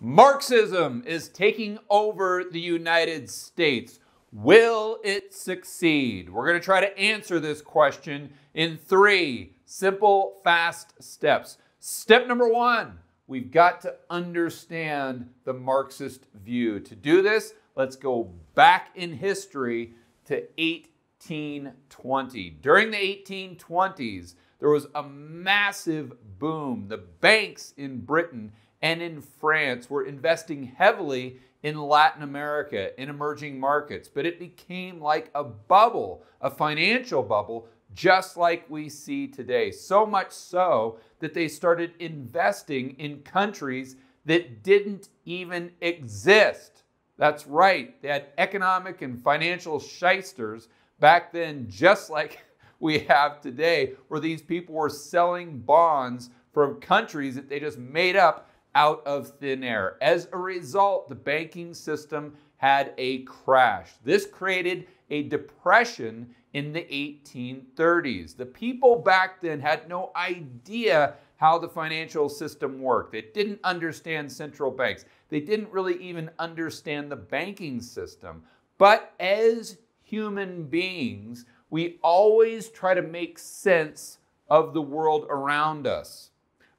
Marxism is taking over the United States. Will it succeed? We're going to try to answer this question in three simple, fast steps. Step number one we've got to understand the Marxist view. To do this, let's go back in history to 1820. During the 1820s, there was a massive boom. The banks in Britain and in France were investing heavily in Latin America, in emerging markets. But it became like a bubble, a financial bubble, just like we see today. So much so that they started investing in countries that didn't even exist. That's right, they had economic and financial shysters back then, just like we have today, where these people were selling bonds from countries that they just made up out of thin air. As a result, the banking system had a crash. This created a depression in the 1830s. The people back then had no idea how the financial system worked. They didn't understand central banks. They didn't really even understand the banking system. But as human beings, we always try to make sense of the world around us.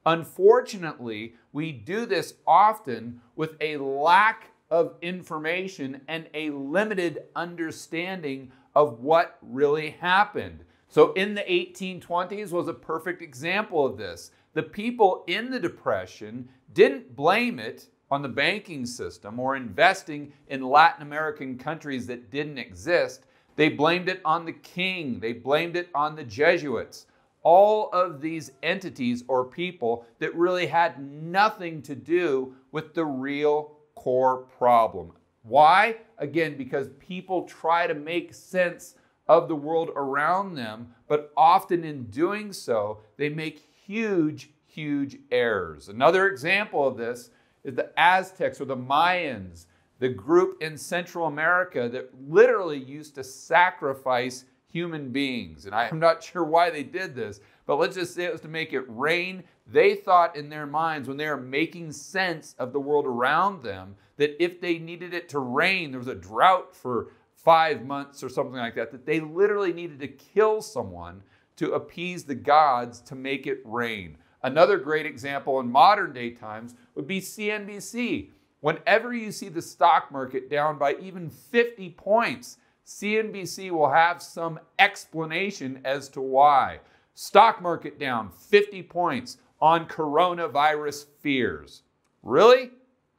Unfortunately, we do this often with a lack of information and a limited understanding of what really happened. So, in the 1820s was a perfect example of this. The people in the Depression didn't blame it on the banking system or investing in Latin American countries that didn't exist. They blamed it on the king, they blamed it on the Jesuits all of these entities or people that really had nothing to do with the real core problem. Why? Again, because people try to make sense of the world around them, but often in doing so, they make huge, huge errors. Another example of this is the Aztecs or the Mayans, the group in Central America that literally used to sacrifice human beings. And I'm not sure why they did this, but let's just say it was to make it rain. They thought in their minds when they were making sense of the world around them that if they needed it to rain, there was a drought for five months or something like that, that they literally needed to kill someone to appease the gods to make it rain. Another great example in modern day times would be CNBC. Whenever you see the stock market down by even 50 points, CNBC will have some explanation as to why. Stock market down 50 points on coronavirus fears. Really?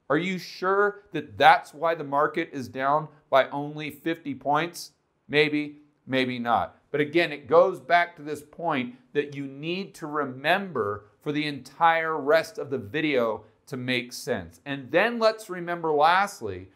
Are you sure that that's why the market is down by only 50 points? Maybe, maybe not. But again, it goes back to this point that you need to remember for the entire rest of the video to make sense. And then let's remember, lastly,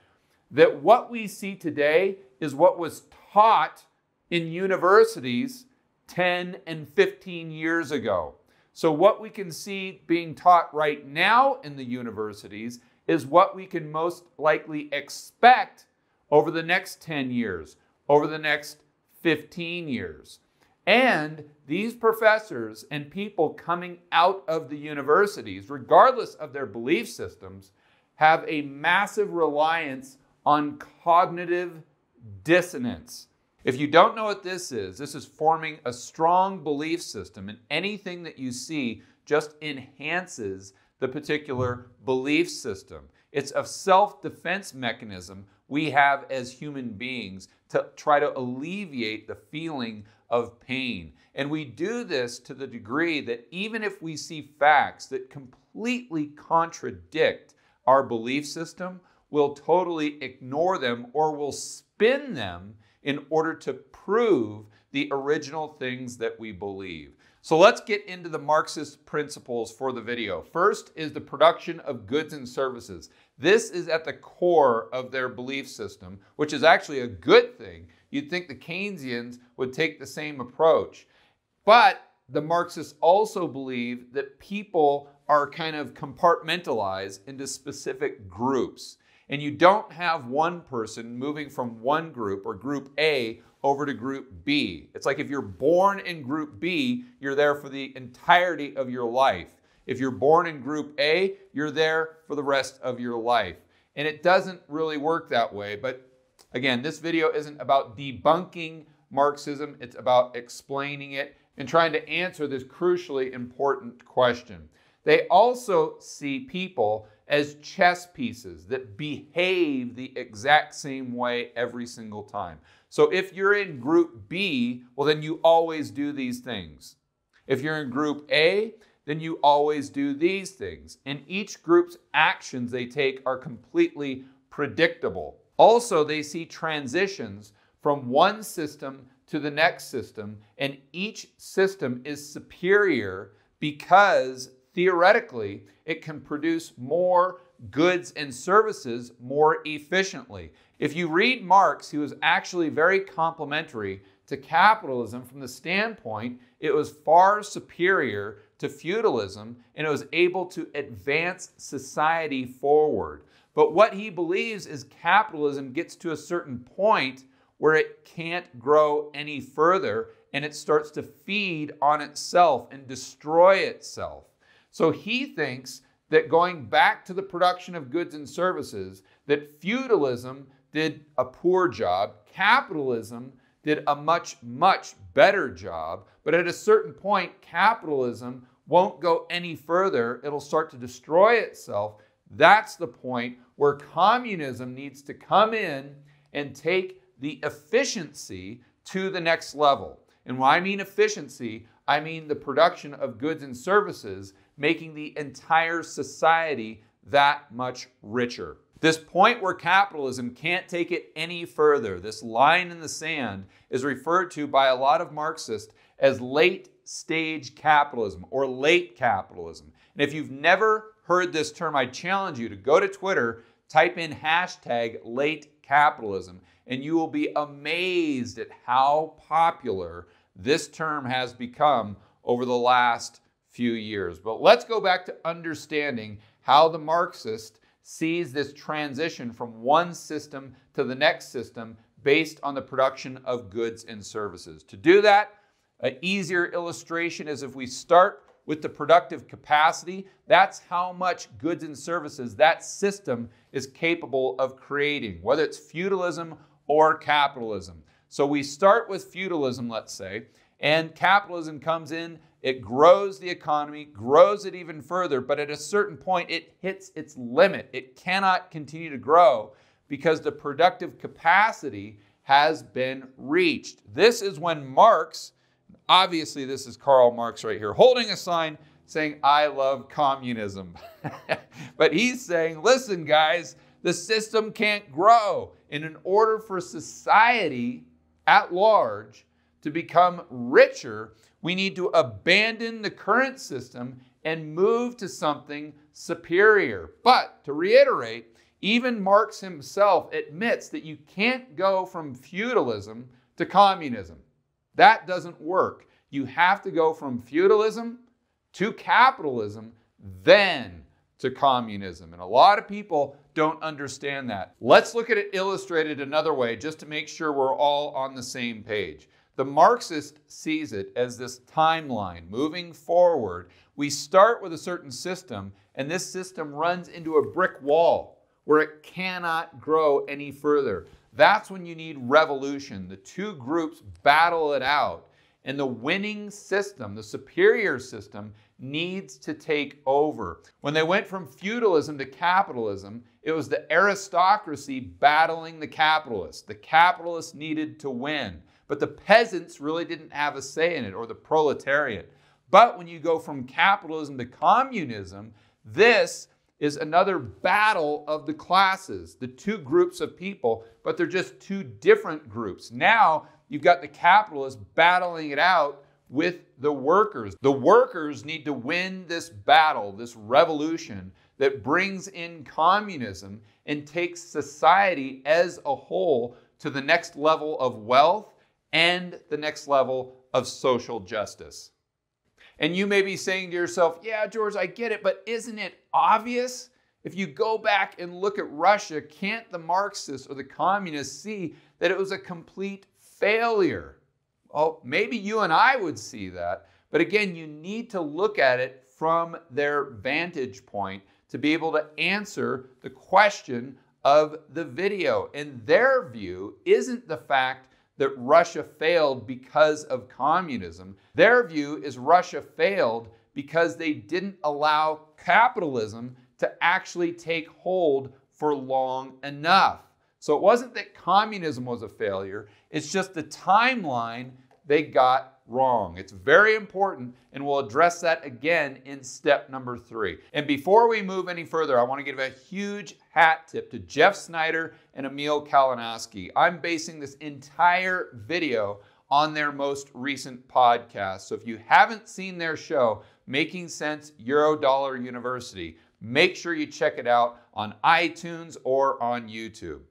that what we see today is what was taught in universities 10 and 15 years ago. So, what we can see being taught right now in the universities is what we can most likely expect over the next 10 years, over the next 15 years. And these professors and people coming out of the universities, regardless of their belief systems, have a massive reliance on cognitive dissonance. If you don't know what this is, this is forming a strong belief system, and anything that you see just enhances the particular belief system. It's a self defense mechanism we have as human beings to try to alleviate the feeling of pain. And we do this to the degree that even if we see facts that completely contradict our belief system, will totally ignore them or will spin them in order to prove the original things that we believe. So let's get into the Marxist principles for the video. First is the production of goods and services. This is at the core of their belief system, which is actually a good thing. You'd think the Keynesians would take the same approach. But the Marxists also believe that people are kind of compartmentalized into specific groups and you don't have one person moving from one group or group A over to group B. It's like if you're born in group B, you're there for the entirety of your life. If you're born in group A, you're there for the rest of your life. And it doesn't really work that way. But again, this video isn't about debunking Marxism, it's about explaining it and trying to answer this crucially important question. They also see people as chess pieces that behave the exact same way every single time. So if you're in group B, well, then you always do these things. If you're in group A, then you always do these things. And each group's actions they take are completely predictable. Also, they see transitions from one system to the next system, and each system is superior because theoretically, it can produce more goods and services more efficiently. If you read Marx, he was actually very complimentary to capitalism from the standpoint it was far superior to feudalism and it was able to advance society forward. But what he believes is capitalism gets to a certain point where it can't grow any further and it starts to feed on itself and destroy itself. So he thinks that going back to the production of goods and services, that feudalism did a poor job, capitalism did a much, much better job. But at a certain point, capitalism won't go any further, it'll start to destroy itself. That's the point where communism needs to come in and take the efficiency to the next level. And when I mean efficiency, I mean the production of goods and services making the entire society that much richer. This point where capitalism can't take it any further, this line in the sand, is referred to by a lot of Marxists as late stage capitalism or late capitalism. And if you've never heard this term, I challenge you to go to Twitter, type in hashtag late capitalism, and you will be amazed at how popular this term has become over the last few years. But let's go back to understanding how the Marxist sees this transition from one system to the next system based on the production of goods and services. To do that, an easier illustration is if we start with the productive capacity, that's how much goods and services that system is capable of creating, whether it's feudalism or capitalism. So we start with feudalism, let's say, and capitalism comes in it grows the economy, grows it even further, but at a certain point, it hits its limit. It cannot continue to grow because the productive capacity has been reached. This is when Marx, obviously, this is Karl Marx right here, holding a sign saying, I love communism. but he's saying, listen, guys, the system can't grow. And in order for society at large to become richer, we need to abandon the current system and move to something superior. But to reiterate, even Marx himself admits that you can't go from feudalism to communism. That doesn't work. You have to go from feudalism to capitalism, then to communism. And a lot of people don't understand that. Let's look at it illustrated another way just to make sure we're all on the same page. The Marxist sees it as this timeline moving forward. We start with a certain system, and this system runs into a brick wall where it cannot grow any further. That's when you need revolution. The two groups battle it out, and the winning system, the superior system, needs to take over. When they went from feudalism to capitalism, it was the aristocracy battling the capitalists. The capitalists needed to win but the peasants really didn't have a say in it or the proletariat. But when you go from capitalism to communism, this is another battle of the classes, the two groups of people, but they're just two different groups. Now you've got the capitalists battling it out with the workers. The workers need to win this battle, this revolution that brings in communism and takes society as a whole to the next level of wealth and the next level of social justice. And you may be saying to yourself, yeah, George, I get it, but isn't it obvious? If you go back and look at Russia, can't the Marxists or the communists see that it was a complete failure? Well, maybe you and I would see that. But again, you need to look at it from their vantage point to be able to answer the question of the video. And their view isn't the fact that Russia failed because of communism. Their view is Russia failed because they didn't allow capitalism to actually take hold for long enough. So it wasn't that communism was a failure, it's just the timeline they got wrong. It's very important, and we'll address that again in step number three. And before we move any further, I want to give a huge hat tip to Jeff Snyder and Emil Kalinowski. I'm basing this entire video on their most recent podcast. So if you haven't seen their show, Making Sense Eurodollar University, make sure you check it out on iTunes or on YouTube.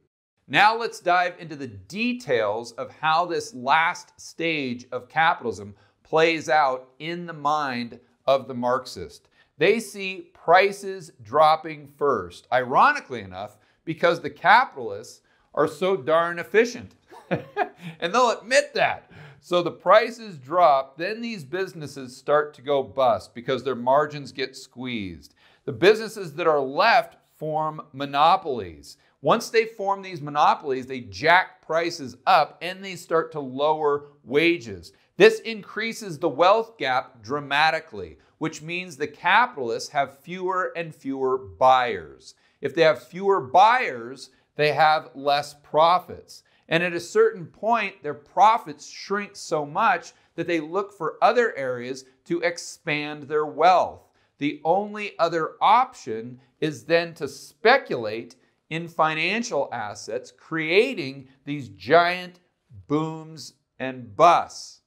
Now let's dive into the details of how this last stage of capitalism plays out in the mind of the Marxist. They see prices dropping first, ironically enough, because the capitalists are so darn efficient. and they'll admit that. So the prices drop, then these businesses start to go bust because their margins get squeezed. The businesses that are left form monopolies, once they form these monopolies, they jack prices up and they start to lower wages. This increases the wealth gap dramatically, which means the capitalists have fewer and fewer buyers. If they have fewer buyers, they have less profits. And at a certain point, their profits shrink so much that they look for other areas to expand their wealth. The only other option is then to speculate in financial assets, creating these giant booms and busts.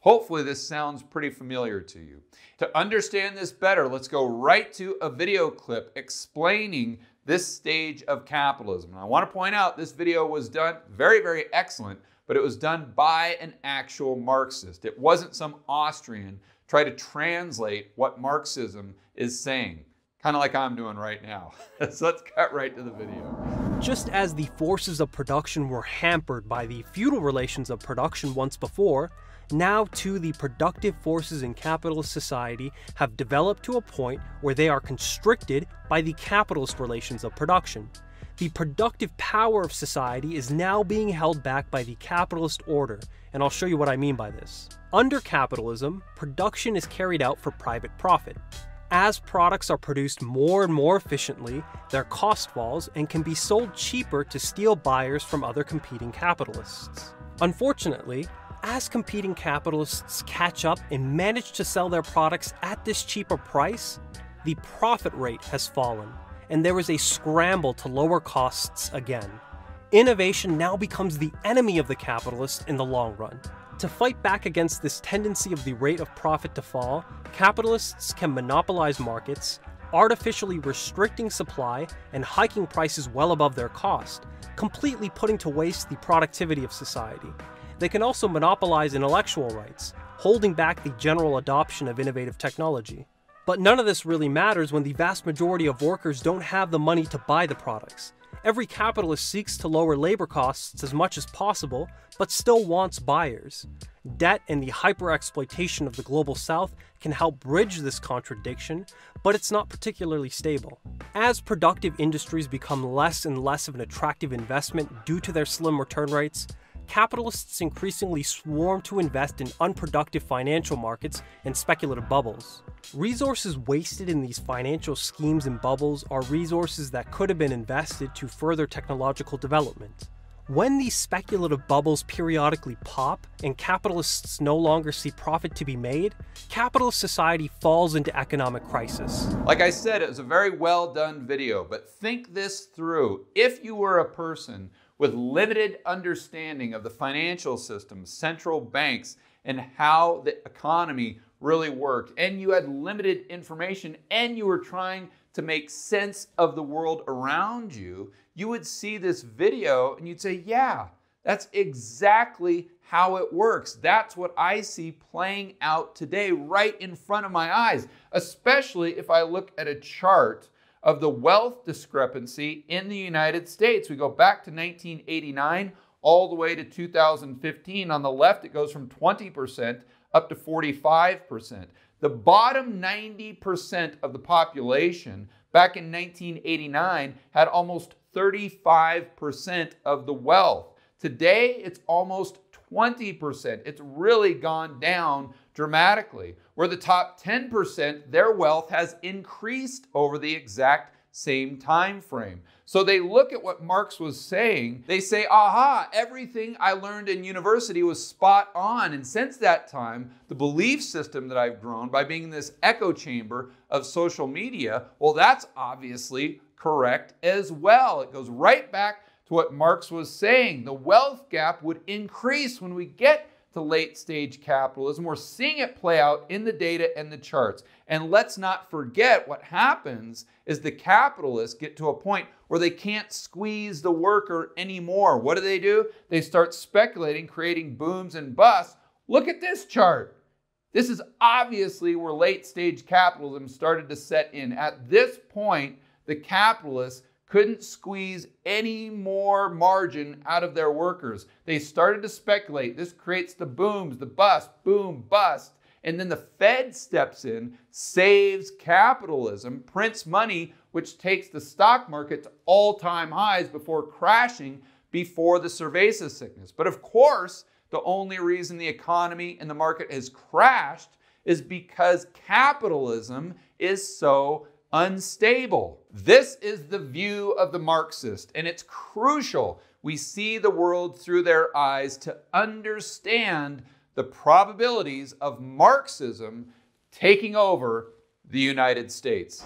Hopefully, this sounds pretty familiar to you. To understand this better, let's go right to a video clip explaining this stage of capitalism. And I want to point out this video was done very, very excellent, but it was done by an actual Marxist. It wasn't some Austrian trying to translate what Marxism is saying kind of like I'm doing right now. so let's cut right to the video. Just as the forces of production were hampered by the feudal relations of production once before, now too the productive forces in capitalist society have developed to a point where they are constricted by the capitalist relations of production. The productive power of society is now being held back by the capitalist order, and I'll show you what I mean by this. Under capitalism, production is carried out for private profit. As products are produced more and more efficiently, their cost falls and can be sold cheaper to steal buyers from other competing capitalists. Unfortunately, as competing capitalists catch up and manage to sell their products at this cheaper price, the profit rate has fallen, and there is a scramble to lower costs again. Innovation now becomes the enemy of the capitalist in the long run, to fight back against this tendency of the rate of profit to fall, capitalists can monopolize markets, artificially restricting supply and hiking prices well above their cost, completely putting to waste the productivity of society. They can also monopolize intellectual rights, holding back the general adoption of innovative technology. But none of this really matters when the vast majority of workers don't have the money to buy the products. Every capitalist seeks to lower labor costs as much as possible, but still wants buyers. Debt and the hyper-exploitation of the Global South can help bridge this contradiction, but it's not particularly stable. As productive industries become less and less of an attractive investment due to their slim return rates, capitalists increasingly swarm to invest in unproductive financial markets and speculative bubbles. Resources wasted in these financial schemes and bubbles are resources that could have been invested to further technological development. When these speculative bubbles periodically pop and capitalists no longer see profit to be made, capitalist society falls into economic crisis. Like I said, it was a very well done video, but think this through. If you were a person with limited understanding of the financial system, central banks, and how the economy really worked. And you had limited information and you were trying to make sense of the world around you, you would see this video and you'd say, Yeah, that's exactly how it works. That's what I see playing out today right in front of my eyes, especially if I look at a chart of the wealth discrepancy in the United States. We go back to 1989 all the way to 2015. On the left, it goes from 20% up to 45%. The bottom 90% of the population back in 1989 had almost 35% of the wealth. Today, it's almost 20%. It's really gone down dramatically, where the top 10%, their wealth has increased over the exact same time frame. So they look at what Marx was saying. They say, aha, everything I learned in university was spot on. And since that time, the belief system that I've grown by being in this echo chamber of social media, well, that's obviously correct as well. It goes right back to what Marx was saying. The wealth gap would increase when we get to late stage capitalism. We're seeing it play out in the data and the charts. And let's not forget what happens is the capitalists get to a point where they can't squeeze the worker anymore. What do they do? They start speculating, creating booms and busts. Look at this chart. This is obviously where late stage capitalism started to set in. At this point, the capitalists couldn't squeeze any more margin out of their workers. They started to speculate. This creates the booms, the bust, boom, bust. And then the Fed steps in, saves capitalism, prints money, which takes the stock market to all time highs before crashing before the Cerveza sickness. But of course, the only reason the economy and the market has crashed is because capitalism is so unstable. This is the view of the Marxist, and it's crucial we see the world through their eyes to understand the probabilities of Marxism taking over the United States.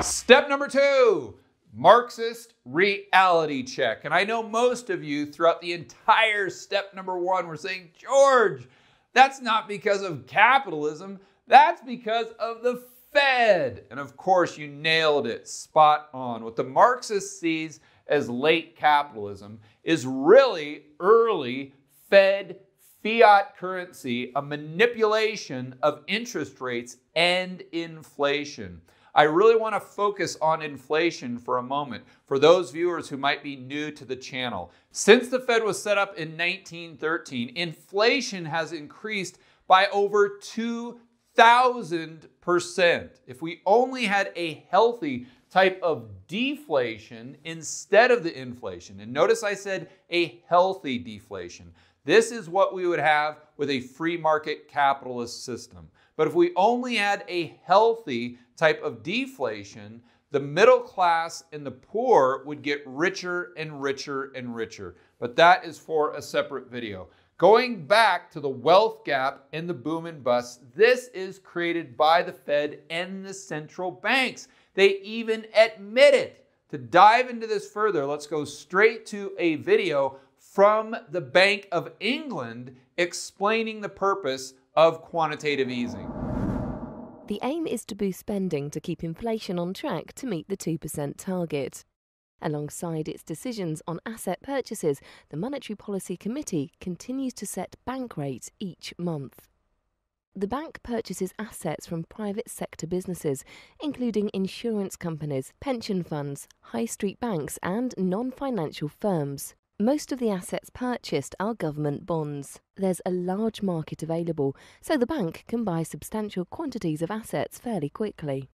Step number two Marxist reality check. And I know most of you throughout the entire step number one were saying, George, that's not because of capitalism, that's because of the fed. And of course, you nailed it spot on. What the Marxist sees as late capitalism is really early Fed fiat currency, a manipulation of interest rates and inflation. I really want to focus on inflation for a moment for those viewers who might be new to the channel. Since the Fed was set up in 1913, inflation has increased by over 2 thousand percent. If we only had a healthy type of deflation instead of the inflation, and notice I said a healthy deflation. This is what we would have with a free market capitalist system. But if we only had a healthy type of deflation, the middle class and the poor would get richer and richer and richer. But that is for a separate video. Going back to the wealth gap in the boom and bust, this is created by the Fed and the central banks. They even admit it. To dive into this further, let's go straight to a video from the Bank of England explaining the purpose of quantitative easing. The aim is to boost spending to keep inflation on track to meet the 2% target. Alongside its decisions on asset purchases, the Monetary Policy Committee continues to set bank rates each month. The bank purchases assets from private sector businesses, including insurance companies, pension funds, high street banks, and non financial firms. Most of the assets purchased are government bonds. There's a large market available, so the bank can buy substantial quantities of assets fairly quickly.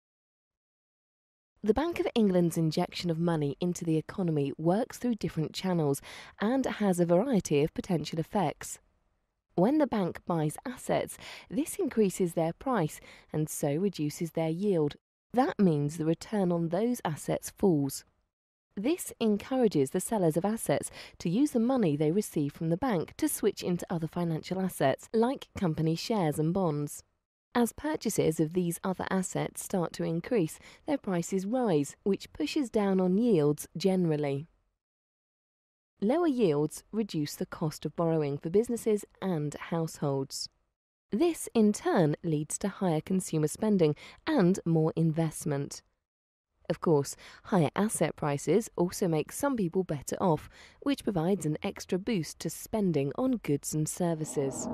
The Bank of England's injection of money into the economy works through different channels and has a variety of potential effects. When the bank buys assets, this increases their price and so reduces their yield. That means the return on those assets falls. This encourages the sellers of assets to use the money they receive from the bank to switch into other financial assets, like company shares and bonds. As purchases of these other assets start to increase, their prices rise, which pushes down on yields generally. Lower yields reduce the cost of borrowing for businesses and households. This, in turn, leads to higher consumer spending and more investment. Of course, higher asset prices also make some people better off, which provides an extra boost to spending on goods and services.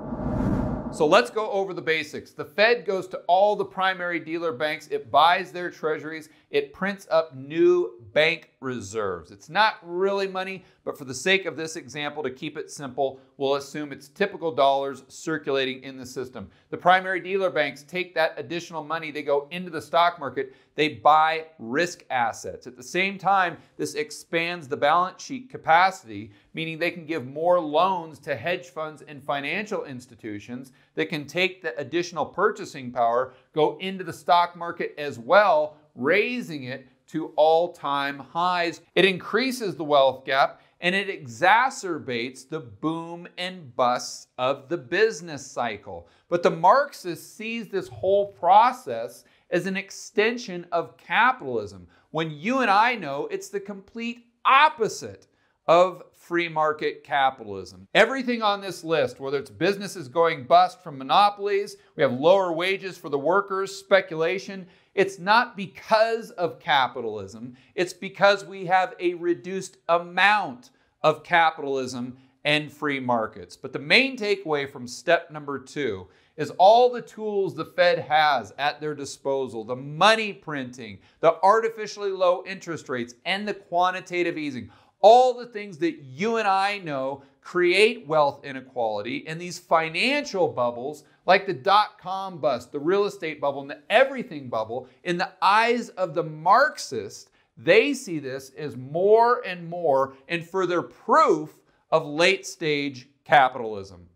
So let's go over the basics. The Fed goes to all the primary dealer banks, it buys their treasuries, it prints up new bank reserves. It's not really money, but for the sake of this example, to keep it simple, we'll assume it's typical dollars circulating in the system. The primary dealer banks take that additional money, they go into the stock market, they buy risk assets. At the same time, this expands the balance sheet capacity, meaning they can give more loans to hedge funds and financial institutions that can take the additional purchasing power, go into the stock market as well, raising it to all time highs. It increases the wealth gap and it exacerbates the boom and busts of the business cycle. But the Marxist sees this whole process is an extension of capitalism, when you and I know it's the complete opposite of free market capitalism. Everything on this list, whether it's businesses going bust from monopolies, we have lower wages for the workers, speculation, it's not because of capitalism, it's because we have a reduced amount of capitalism and free markets. But the main takeaway from step number two is all the tools the Fed has at their disposal the money printing, the artificially low interest rates, and the quantitative easing. All the things that you and I know create wealth inequality and these financial bubbles, like the dot com bust, the real estate bubble, and the everything bubble, in the eyes of the Marxist, they see this as more and more and further proof of late stage capitalism.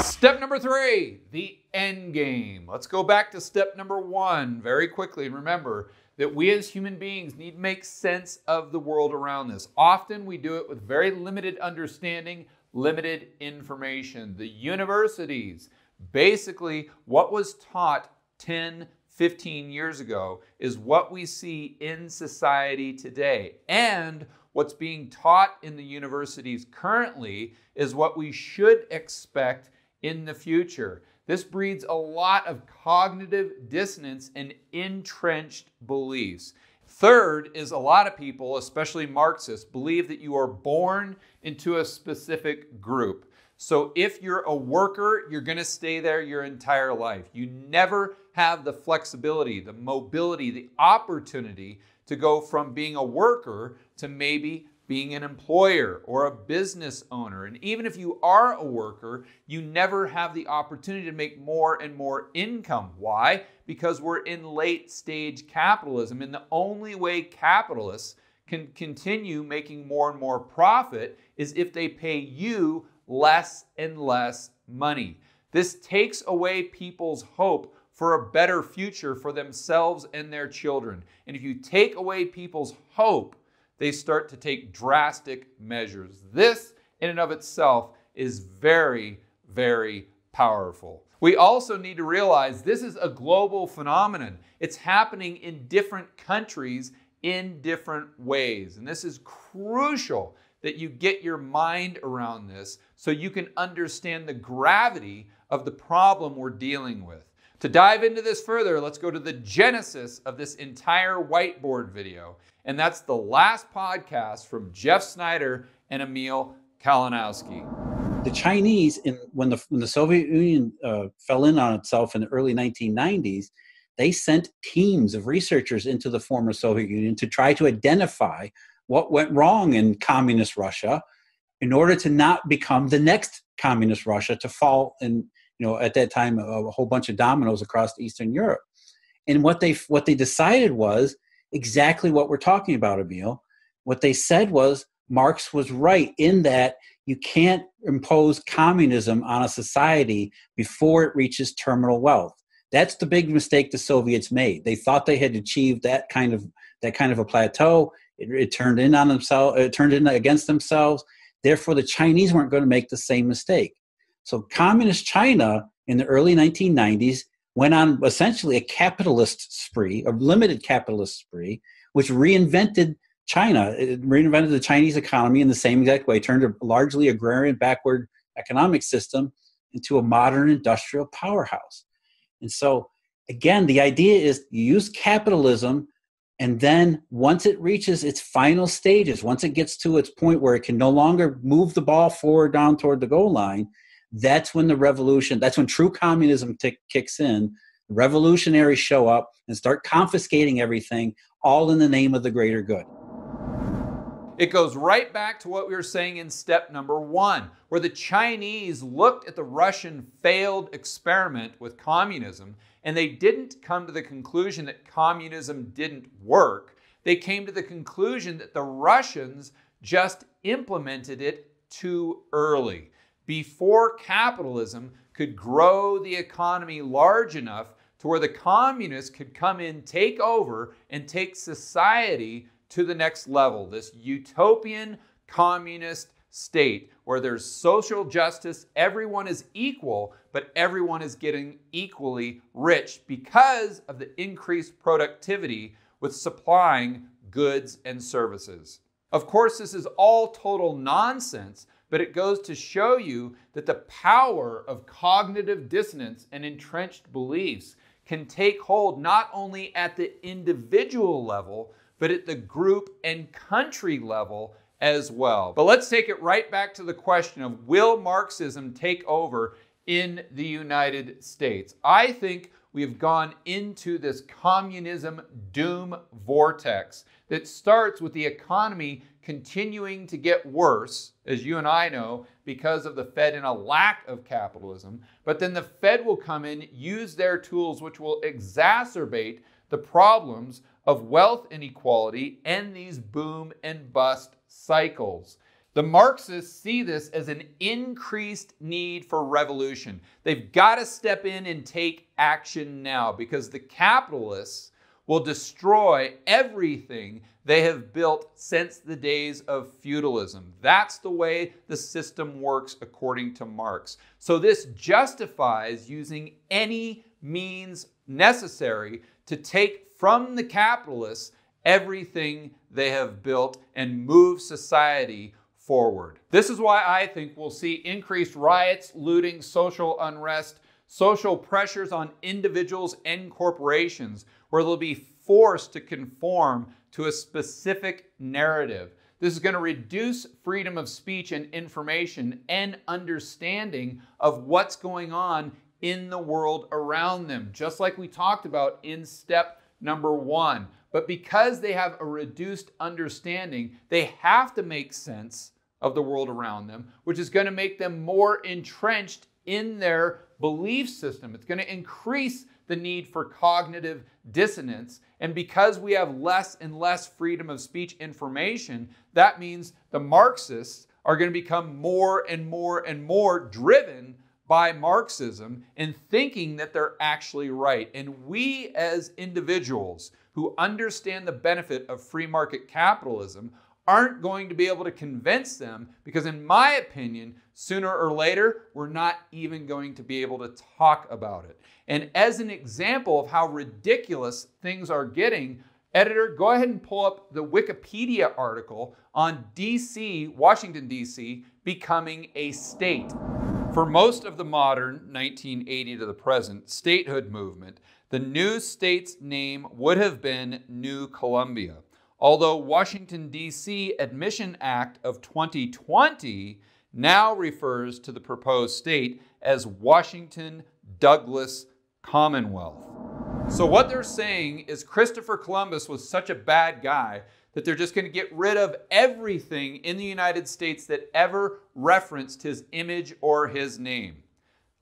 Step number three, the end game. Let's go back to step number one very quickly. Remember that we as human beings need to make sense of the world around us. Often we do it with very limited understanding, limited information. The universities, basically, what was taught 10, 15 years ago is what we see in society today. And What's being taught in the universities currently is what we should expect in the future. This breeds a lot of cognitive dissonance and entrenched beliefs. Third is a lot of people, especially Marxists, believe that you are born into a specific group. So if you're a worker, you're going to stay there your entire life. You never have the flexibility, the mobility, the opportunity to go from being a worker to maybe being an employer or a business owner. And even if you are a worker, you never have the opportunity to make more and more income. Why? Because we're in late stage capitalism. And the only way capitalists can continue making more and more profit is if they pay you less and less money. This takes away people's hope for a better future for themselves and their children. And if you take away people's hope, they start to take drastic measures. This, in and of itself, is very, very powerful. We also need to realize this is a global phenomenon. It's happening in different countries in different ways. And this is crucial that you get your mind around this so you can understand the gravity of the problem we're dealing with. To dive into this further, let's go to the genesis of this entire whiteboard video. And that's the last podcast from Jeff Snyder and Emil Kalinowski. The Chinese, in, when, the, when the Soviet Union uh, fell in on itself in the early 1990s, they sent teams of researchers into the former Soviet Union to try to identify what went wrong in communist Russia in order to not become the next communist Russia to fall in you know at that time a, a whole bunch of dominoes across Eastern Europe. And what they what they decided was exactly what we're talking about, Emil. What they said was Marx was right in that you can't impose communism on a society before it reaches terminal wealth. That's the big mistake the Soviets made. They thought they had achieved that kind of that kind of a plateau. It, it turned in on themselves. It turned in against themselves. Therefore, the Chinese weren't going to make the same mistake. So communist China in the early 1990s went on essentially a capitalist spree, a limited capitalist spree, which reinvented China. It reinvented the Chinese economy in the same exact way, turned a largely agrarian, backward economic system into a modern industrial powerhouse. And so, again, the idea is you use capitalism, and then once it reaches its final stages, once it gets to its point where it can no longer move the ball forward down toward the goal line, that's when the revolution, that's when true communism t- kicks in. Revolutionaries show up and start confiscating everything, all in the name of the greater good. It goes right back to what we were saying in step number one, where the Chinese looked at the Russian failed experiment with communism and they didn't come to the conclusion that communism didn't work. They came to the conclusion that the Russians just implemented it too early before capitalism could grow the economy large enough to where the communists could come in, take over, and take society to the next level this utopian communist state where there's social justice, everyone is equal, but everyone is getting equally rich because of the increased productivity with supplying goods and services. Of course, this is all total nonsense but it goes to show you that the power of cognitive dissonance and entrenched beliefs can take hold not only at the individual level, but at the group and country level as well. But let's take it right back to the question of will Marxism take over in the United States? I think we have gone into this communism doom vortex that starts with the economy continuing to get worse, as you and I know, because of the Fed and a lack of capitalism. But then the Fed will come in, use their tools, which will exacerbate the problems of wealth inequality and these boom and bust cycles. The Marxists see this as an increased need for revolution. They've got to step in and take action now because the capitalists will destroy everything they have built since the days of feudalism. That's the way the system works according to Marx. So this justifies using any means necessary to take from the capitalists everything they have built and move society forward. This is why I think we'll see increased riots, looting, social unrest, social pressures on individuals and corporations, where they'll be forced to conform to a specific narrative. This is going to reduce freedom of speech and information and understanding of what's going on in the world around them, just like we talked about in step number one. But because they have a reduced understanding, they have to make sense of the world around them, which is going to make them more entrenched in their belief system. It's going to increase the need for cognitive dissonance. And because we have less and less freedom of speech information, that means the Marxists are going to become more and more and more driven by Marxism and thinking that they're actually right. And we as individuals who understand the benefit of free market capitalism aren't going to be able to convince them because, in my opinion, sooner or later, we're not even going to be able to talk about it. And as an example of how ridiculous things are getting, editor, go ahead and pull up the Wikipedia article on DC, Washington, DC, becoming a state. For most of the modern 1980 to the present statehood movement, the new state's name would have been New Columbia although Washington, D.C. Admission Act of 2020 now refers to the proposed state as Washington Douglas Commonwealth. So what they're saying is Christopher Columbus was such a bad guy that they're just going to get rid of everything in the United States that ever referenced his image or his name.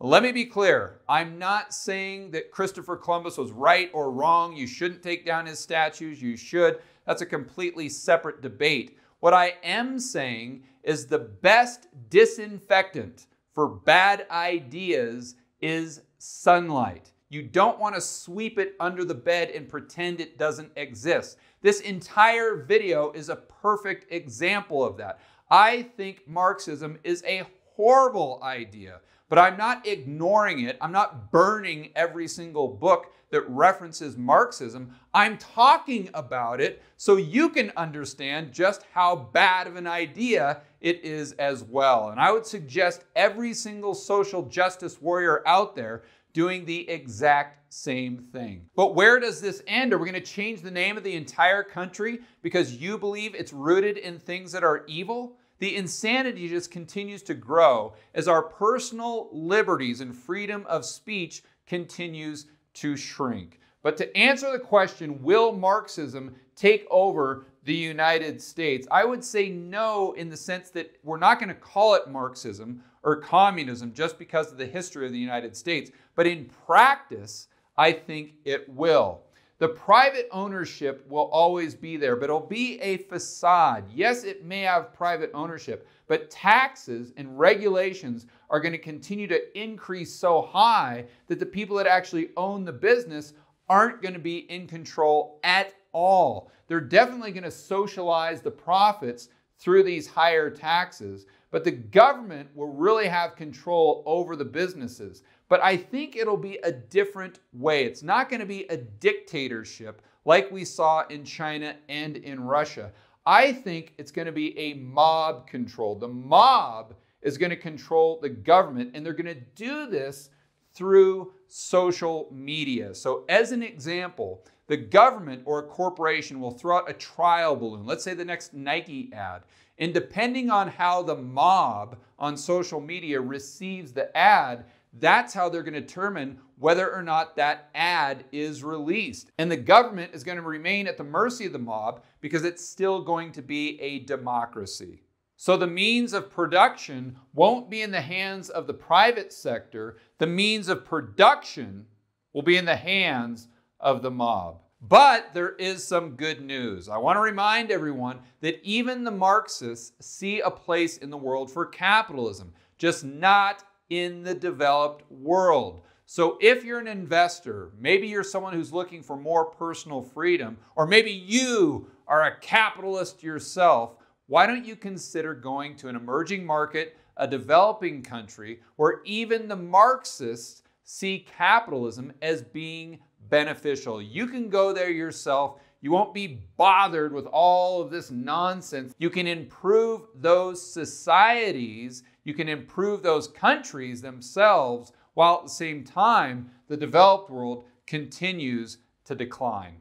Let me be clear. I'm not saying that Christopher Columbus was right or wrong. You shouldn't take down his statues. You should. That's a completely separate debate. What I am saying is the best disinfectant for bad ideas is sunlight. You don't want to sweep it under the bed and pretend it doesn't exist. This entire video is a perfect example of that. I think Marxism is a horrible idea, but I'm not ignoring it. I'm not burning every single book that references Marxism. I'm talking about it so you can understand just how bad of an idea it is as well. And I would suggest every single social justice warrior out there doing the exact same thing. But where does this end? Are we going to change the name of the entire country because you believe it's rooted in things that are evil? The insanity just continues to grow as our personal liberties and freedom of speech continues to shrink. But to answer the question, will Marxism take over the United States? I would say no, in the sense that we're not going to call it Marxism or communism just because of the history of the United States. But in practice, I think it will. The private ownership will always be there, but it'll be a facade. Yes, it may have private ownership, but taxes and regulations are going to continue to increase so high that the people that actually own the business aren't going to be in control at all. They're definitely going to socialize the profits through these higher taxes, but the government will really have control over the businesses but I think it'll be a different way. It's not going to be a dictatorship like we saw in China and in Russia. I think it's going to be a mob control. The mob is going to control the government, and they're going to do this through social media. So, as an example, the government or a corporation will throw out a trial balloon, let's say the next Nike ad. And depending on how the mob on social media receives the ad, that's how they're going to determine whether or not that ad is released. And the government is going to remain at the mercy of the mob because it's still going to be a democracy. So the means of production won't be in the hands of the private sector. The means of production will be in the hands of the mob. But there is some good news. I want to remind everyone that even the Marxists see a place in the world for capitalism, just not in the developed world. So, if you're an investor, maybe you're someone who's looking for more personal freedom, or maybe you are a capitalist yourself, why don't you consider going to an emerging market, a developing country, where even the Marxists see capitalism as being beneficial? You can go there yourself. You won't be bothered with all of this nonsense. You can improve those societies you can improve those countries themselves while at the same time the developed world continues to decline.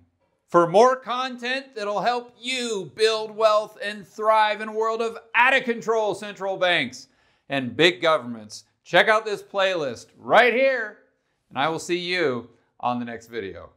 For more content that'll help you build wealth and thrive in a world of out of control central banks and big governments, check out this playlist right here, and I will see you on the next video.